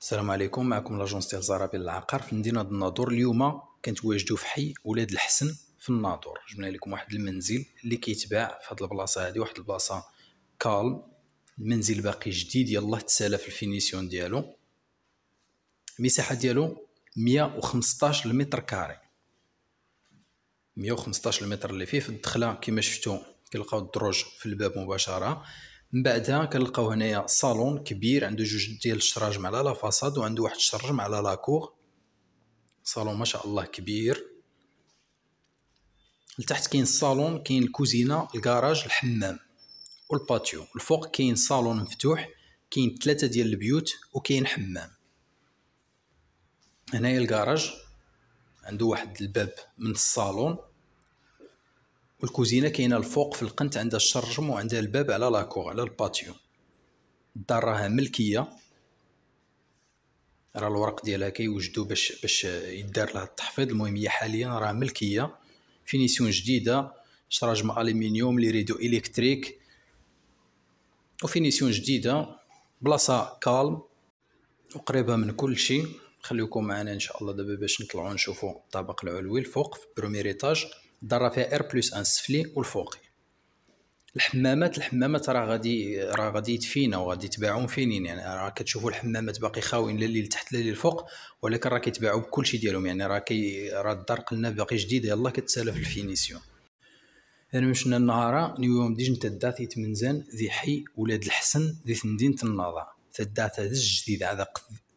السلام عليكم معكم لاجونس ديال زرابي العقار في مدينه الناظور اليوم كنتواجدو في حي ولاد الحسن في الناظور جبنا لكم واحد المنزل اللي كيتباع في هاد البلاصه هادي واحد البلاصه كالم المنزل باقي جديد يلاه تسالى في الفينيسيون ديالو المساحه ديالو 115 متر كاري 115 متر اللي فيه في الدخله كما شفتوا كيلقاو الدروج في الباب مباشره من بعدها كنلقاو هنايا صالون كبير عنده جوج ديال الشراجم على لا فاصاد وعنده واحد الشرجم على لاكور صالون ما شاء الله كبير لتحت كاين الصالون كاين الكوزينه الكراج الحمام والباتيو الفوق كاين صالون مفتوح كاين ثلاثه ديال البيوت وكاين حمام هنايا الكراج عنده واحد الباب من الصالون والكوزينه كاينه الفوق في القنت عندها الشرجم وعندها الباب على لاكور على الباتيو الدار راها ملكيه راه الورق ديالها كيوجدو باش باش يدار لها التحفيظ المهم هي حاليا راه ملكيه فينيسيون جديده شراجم الومنيوم لي ريدو الكتريك وفينيسيون جديده بلاصه كالم وقريبه من كل شيء خليكم معنا ان شاء الله دابا باش نطلعوا نشوفوا الطابق العلوي الفوق في بروميير ايطاج ضره فيها ار بلس ان السفلي والفوقي الحمامات الحمامات راه غادي راه غادي يتفينا وغادي يتباعون فينين يعني راه كتشوفوا الحمامات باقي خاوين لا اللي تحت لا اللي فوق ولكن راه كيتباعوا بكلشي ديالهم يعني راه كي راه الدار قلنا باقي جديد يلاه كتسالف الفينيسيون انا يعني مشنا النهار نيوم ديج تدات منزان ذي حي ولاد الحسن ذي مدينة الناضة تدات ذي الجديد هذا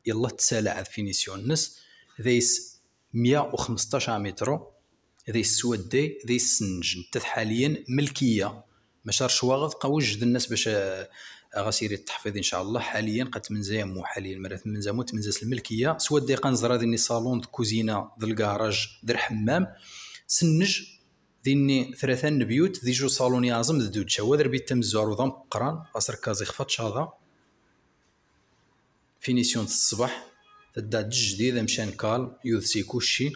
يلاه تسالا عاد فينيسيون نس ذيس 115 مترو ذي السودي ذي السنج نتات حاليا ملكيه ماشي رشوه غتبقى وجد الناس باش آه، غسيري التحفيظ ان شاء الله حاليا قد تمنزامو حاليا مرات تمنزامو تمنزاس الملكيه سواد دي قنزره ديني صالون دي كوزينه دي الكراج دي الحمام سنج ديني ثلاثه بيوت دي جو صالون يعظم دي دوتشا شوادر بيت تمزار وضم قران قصر كازي خفات شاضا فينيسيون الصباح تدا جديده مشان كال يوذ سي كوشي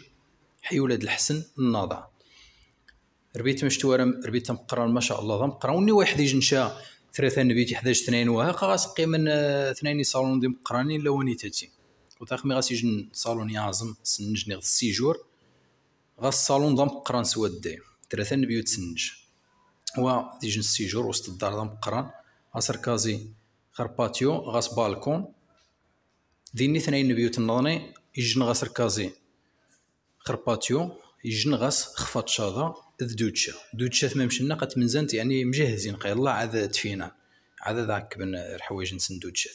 حي ولاد الحسن الناضع ربيت مشتوى ربيت مقرا ما شاء الله مقرا وني واحد يجنشا ثلاثة نبيتي حداش اثنين خلاص غاسقي من آه، اثنين صالون دي مقراني لا وني تاتي وتاخمي غاس يجن صالون يعزم سنجني غد السيجور غاس الصالون ضم قران سوا الدايم ثلاثة نبيوت تسنج هو ديجن السيجور وسط الدار ضم مقران عصر كازي غير باتيو غاس بالكون ديني ثنين نبيوت نضني يجن غاسر كازي خرباتيو يجن غاس خفا تشاضا ذ دوتشا دوتشا ثما قات قد منزانت يعني مجهزين قيل الله عاد تفينا عاد ذاك بن الحوايج نسن دوتشا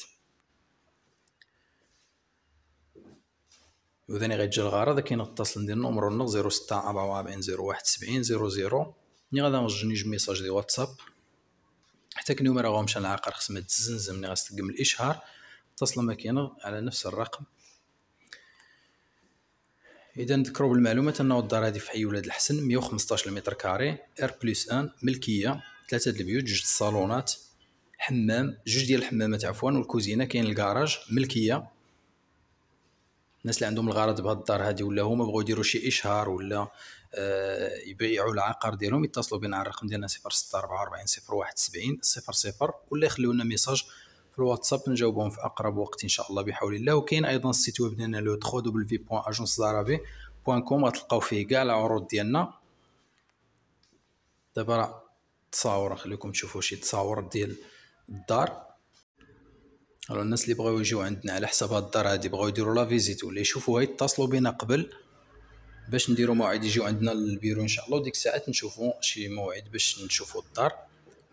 وذاني جل الغرض كاين نتصل ندير نمرو نغ 06 44 01 زيرو 00 ني غادا نجنيج ميساج دي واتساب حتى كنوميرا غومشان العقار خصنا تزنزم ني غاس الاشهار تصل ما على نفس الرقم اذا نذكروا بالمعلومات انه الدار هذه في حي ولاد الحسن 115 متر كاري ار بلس ان ملكيه ثلاثه د البيوت جوج الصالونات حمام جوج ديال الحمامات عفوا والكوزينه كاين الكراج ملكيه الناس اللي عندهم الغرض بهاد الدار هذه ولا هما بغاو يديروا شي اشهار ولا آه، يبيعوا العقار ديالهم يتصلوا بنا على الرقم ديالنا 064 44 01 70 00 ولا لنا ميساج في الواتساب نجاوبهم في اقرب وقت ان شاء الله بحول الله وكاين ايضا السيت ويب ديالنا لو كوم غتلقاو فيه كاع العروض ديالنا دابا راه تصاور خليكم تشوفوا شي تصاور ديال الدار الو الناس اللي بغاو يجيو عندنا على حساب هاد الدار هادي بغاو يديروا لا فيزيت ولا يشوفوها يتصلوا بينا قبل باش نديروا موعد يجيو عندنا للبيرو ان شاء الله وديك الساعات نشوفوا شي موعد باش نشوفوا الدار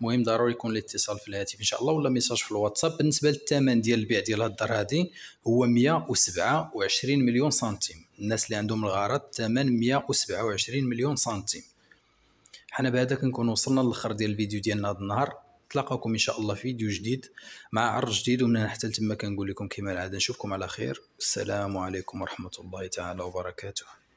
المهم ضروري يكون الاتصال في الهاتف ان شاء الله ولا ميساج في الواتساب بالنسبه للثمن ديال البيع ديال هاد الدار هادي هو 127 مليون سنتيم الناس اللي عندهم الغرض الثمن 127 مليون سنتيم حنا بهذا كنكون وصلنا للاخر ديال الفيديو ديالنا هذا النهار نتلاقاكم ان شاء الله في فيديو جديد مع عرض جديد ومن هنا حتى تما كنقول لكم كما العاده نشوفكم على خير السلام عليكم ورحمه الله تعالى وبركاته